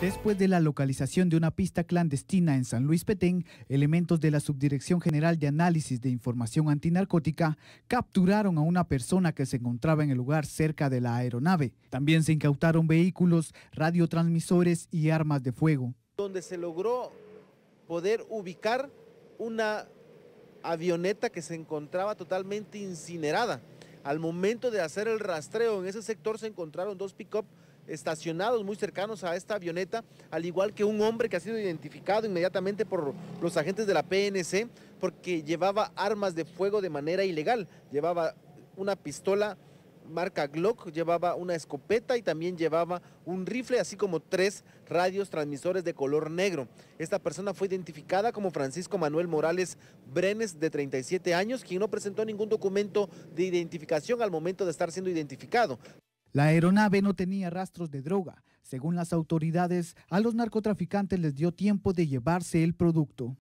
Después de la localización de una pista clandestina en San Luis Petén, elementos de la Subdirección General de Análisis de Información Antinarcótica capturaron a una persona que se encontraba en el lugar cerca de la aeronave. También se incautaron vehículos, radiotransmisores y armas de fuego. Donde se logró poder ubicar una avioneta que se encontraba totalmente incinerada. Al momento de hacer el rastreo en ese sector se encontraron dos pick-up estacionados muy cercanos a esta avioneta, al igual que un hombre que ha sido identificado inmediatamente por los agentes de la PNC porque llevaba armas de fuego de manera ilegal, llevaba una pistola marca Glock, llevaba una escopeta y también llevaba un rifle, así como tres radios transmisores de color negro. Esta persona fue identificada como Francisco Manuel Morales Brenes, de 37 años, quien no presentó ningún documento de identificación al momento de estar siendo identificado. La aeronave no tenía rastros de droga. Según las autoridades, a los narcotraficantes les dio tiempo de llevarse el producto.